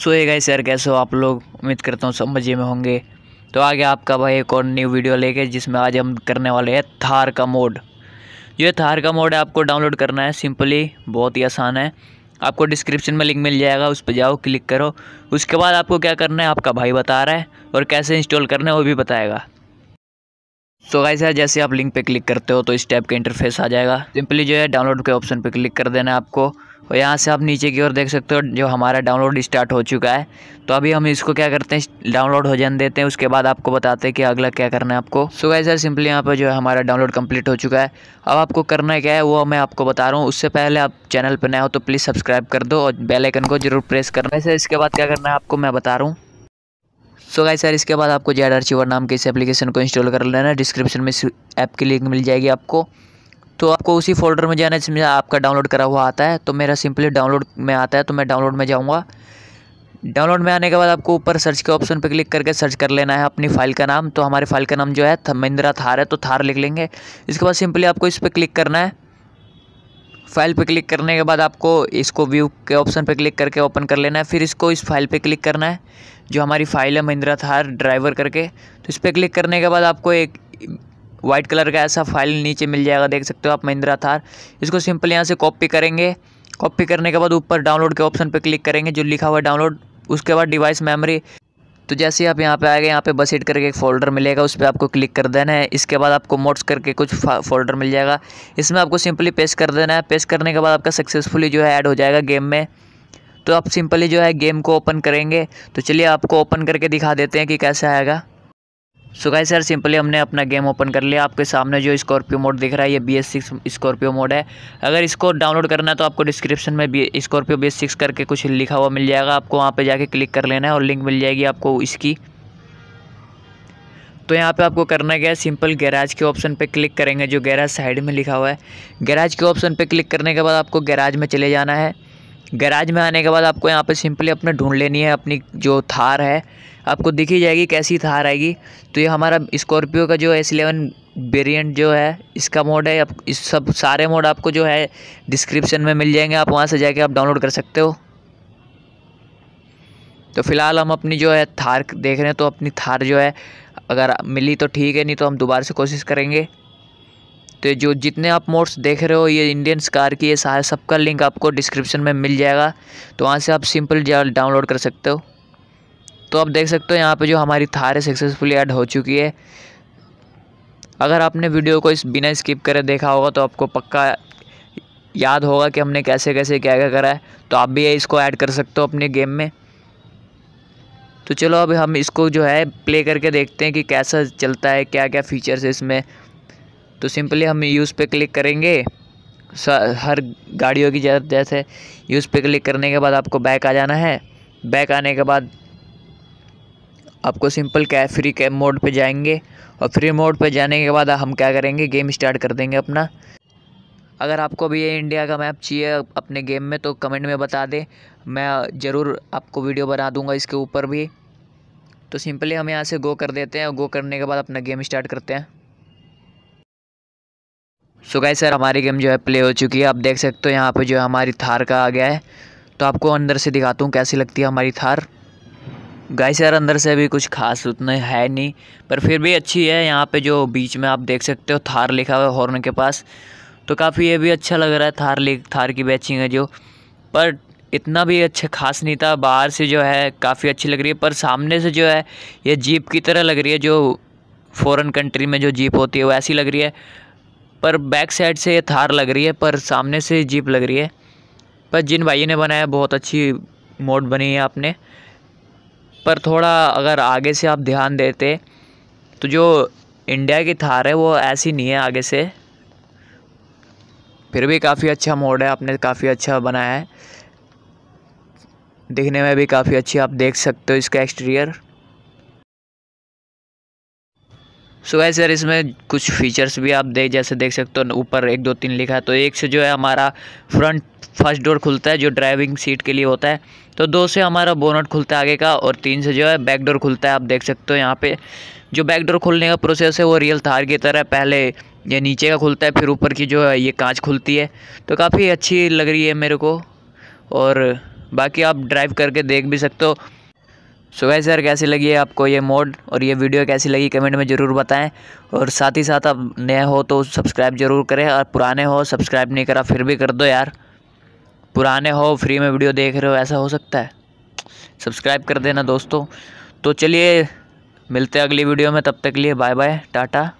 सोएगा sir कैसे हो आप लोग उम्मीद करता हूँ सब मज़े में होंगे तो आगे आपका भाई एक और न्यू वीडियो लेके जिसमें आज हम करने वाले हैं थार का मोड जो थार का मोड है आपको डाउनलोड करना है सिंपली बहुत ही आसान है आपको डिस्क्रिप्शन में लिंक मिल जाएगा उस पर जाओ क्लिक करो उसके बाद आपको क्या करना है आपका भाई बता रहा है और कैसे इंस्टॉल करना है वो भी बताएगा तो गाइस यार जैसे आप लिंक पे क्लिक करते हो तो इस टैब का इंटरफेस आ जाएगा सिंपली जो है डाउनलोड के ऑप्शन पे क्लिक कर देना है आपको और यहाँ से आप नीचे की ओर देख सकते हो जो हमारा डाउनलोड स्टार्ट हो चुका है तो अभी हम इसको क्या करते हैं डाउनलोड हो जाने देते हैं उसके बाद आपको बताते हैं कि अगला क्या करना है आपको सो गाइस सर सिंपली यहाँ पर जो है हमारा डाउनलोड कम्प्लीट हो चुका है अब आपको करना क्या है वो मैं आपको बता रहा हूँ उससे पहले आप चैनल पर नए हो तो प्लीज़ सब्सक्राइब कर दो और बेलाइकन को जरूर प्रेस करना है इसके बाद क्या करना है आपको मैं बता रहा हूँ सो गाय सर इसके बाद आपको जेड चीवर नाम के इस एप्लीकेशन को इंस्टॉल कर लेना है डिस्क्रिप्शन में इस ऐप की लिंक मिल जाएगी आपको तो आपको उसी फोल्डर में जाना जिसमें आपका डाउनलोड करा हुआ आता है तो मेरा सिंपली डाउनलोड में आता है तो मैं डाउनलोड में जाऊँगा डाउनलोड में आने के बाद आपको ऊपर सर्च के ऑप्शन पर क्लिक करके सर्च कर लेना है अपनी फाइल का नाम तो हमारे फाइल का नाम जो है महिंद्रा थार है तो थार लिख लेंगे इसके बाद सिंपली आपको इस पर क्लिक करना है फाइल पे क्लिक करने के बाद आपको इसको व्यू के ऑप्शन पे क्लिक करके ओपन कर लेना है फिर इसको इस फाइल पे क्लिक करना है जो हमारी फाइल है महिंद्रा थार ड्राइवर करके तो इस पर क्लिक करने के बाद आपको एक वाइट कलर का ऐसा फाइल नीचे मिल जाएगा देख सकते हो आप महिंद्रा थार इसको सिंपल यहाँ से कॉपी करेंगे कॉपी करने के बाद ऊपर डाउनलोड के ऑप्शन पर क्लिक करेंगे जो लिखा हुआ डाउनलोड उसके बाद डिवाइस मेमोरी तो जैसे ही आप यहाँ पे आएगा यहाँ पे बस हिट करके एक फ़ोल्डर मिलेगा उस पर आपको क्लिक कर देना है इसके बाद आपको मोड्स करके कुछ फोल्डर मिल जाएगा इसमें आपको सिंपली पेश कर देना है पेश करने के बाद आपका सक्सेसफुली जो है ऐड हो जाएगा गेम में तो आप सिंपली जो है गेम को ओपन करेंगे तो चलिए आपको ओपन करके दिखा देते हैं कि कैसे आएगा सो गाइस सर सिंपली हमने अपना गेम ओपन कर लिया आपके सामने जो स्कॉर्पियो मोड दिख रहा है ये B S six Scorpio mode है अगर इसको डाउनलोड करना है तो आपको डिस्क्रिप्शन में B Scorpio B S six करके कुछ लिखा हुआ मिल जाएगा आपको वहाँ पे जाके क्लिक कर लेना है और लिंक मिल जाएगी आपको इसकी तो यहाँ पे आपको करना क्या है सिंपल गैराज के ऑप्शन पे क्लिक करेंगे जो गैराज साइड में लिखा हुआ है गैराज के ऑप्शन पे क्लिक करने के बाद आपको गैराज में चले जाना है गैराज में आने के बाद आपको यहाँ पे सिंपली अपने ढूंढ लेनी है अपनी जो थार है आपको दिखी जाएगी कैसी थार आएगी तो ये हमारा स्कॉर्पियो का जो एस इलेवन वेरियंट जो है इसका मोड है आप इस सब सारे मोड आपको जो है डिस्क्रिप्शन में मिल जाएंगे आप वहाँ से जाके आप डाउनलोड कर सकते हो तो फ़िलहाल हम अपनी जो है थार देख रहे हैं तो अपनी थार जो है अगर मिली तो ठीक है नहीं तो हम दोबारा से कोशिश करेंगे तो जो जितने आप मोड्स देख रहे हो ये इंडियन कार की ये सारे सबका लिंक आपको डिस्क्रिप्शन में मिल जाएगा तो वहाँ से आप सिंपल डाउनलोड कर सकते हो तो आप देख सकते हो यहाँ पे जो हमारी थार है सक्सेसफुली ऐड हो चुकी है अगर आपने वीडियो को इस बिना स्किप करे देखा होगा तो आपको पक्का याद होगा कि हमने कैसे कैसे क्या क्या करा है तो आप भी इसको ऐड कर सकते हो अपने गेम में तो चलो अब हम इसको जो है प्ले करके देखते हैं कि कैसा चलता है क्या क्या फ़ीचर्स है इसमें तो सिंपली हम यूज़ पे क्लिक करेंगे हर गाड़ियों की जैसे यूज़ पे क्लिक करने के बाद आपको बैक आ जाना है बैक आने के बाद आपको सिंपल कै फ्री कैब मोड पे जाएंगे और फ्री मोड पे जाने के बाद हम क्या करेंगे गेम स्टार्ट कर देंगे अपना अगर आपको भी ये इंडिया का मैप चाहिए अपने गेम में तो कमेंट में बता दें मैं ज़रूर आपको वीडियो बना दूंगा इसके ऊपर भी तो सिंपली हम यहाँ से गो कर देते हैं और गो करने के बाद अपना गेम स्टार्ट करते हैं सो गाइस सर हमारी गेम जो है प्ले हो चुकी है आप देख सकते हो यहाँ पे जो है हमारी थार का आ गया है तो आपको अंदर से दिखाता हूँ कैसी लगती है हमारी थार गाइस सर अंदर से भी कुछ खास उतना है नहीं पर फिर भी अच्छी है यहाँ पे जो बीच में आप देख सकते हो थार लिखा हुआ है हॉर्न के पास तो काफ़ी ये भी अच्छा लग रहा है थार लिख थार की बैचिंग है जो पर इतना भी अच्छा खास नहीं था बाहर से जो है काफ़ी अच्छी लग रही है पर सामने से जो है ये जीप की तरह लग रही है जो फ़ॉरेन कंट्री में जो जीप होती है वो ऐसी लग रही है पर बैक साइड से थार लग रही है पर सामने से जीप लग रही है पर जिन भाइयों ने बनाया बहुत अच्छी मोड बनी है आपने पर थोड़ा अगर आगे से आप ध्यान देते तो जो इंडिया की थार है वो ऐसी नहीं है आगे से फिर भी काफ़ी अच्छा मोड है आपने काफ़ी अच्छा बनाया है दिखने में भी काफ़ी अच्छी आप देख सकते हो इसका एक्सटीरियर सो वैसे सर इसमें कुछ फीचर्स भी आप देख जैसे देख सकते हो ऊपर एक दो तीन लिखा है तो एक से जो है हमारा फ्रंट फर्स्ट डोर खुलता है जो ड्राइविंग सीट के लिए होता है तो दो से हमारा बोनट खुलता है आगे का और तीन से जो है बैक डोर खुलता है आप देख सकते हो यहाँ पे जो बैक डोर खुलने का प्रोसेस है वो रियल थार की तरह पहले ये नीचे का खुलता है फिर ऊपर की जो है ये कांच खुलती है तो काफ़ी अच्छी लग रही है मेरे को और बाकी आप ड्राइव करके देख भी सकते हो सो गाइस यार कैसी लगी है आपको ये मोड और ये वीडियो कैसी लगी कमेंट में ज़रूर बताएं और साथ ही साथ आप नए हो तो सब्सक्राइब ज़रूर करें और पुराने हो सब्सक्राइब नहीं करा फिर भी कर दो यार पुराने हो फ्री में वीडियो देख रहे हो ऐसा हो सकता है सब्सक्राइब कर देना दोस्तों तो चलिए मिलते हैं अगली वीडियो में तब तक के लिए बाय बाय टाटा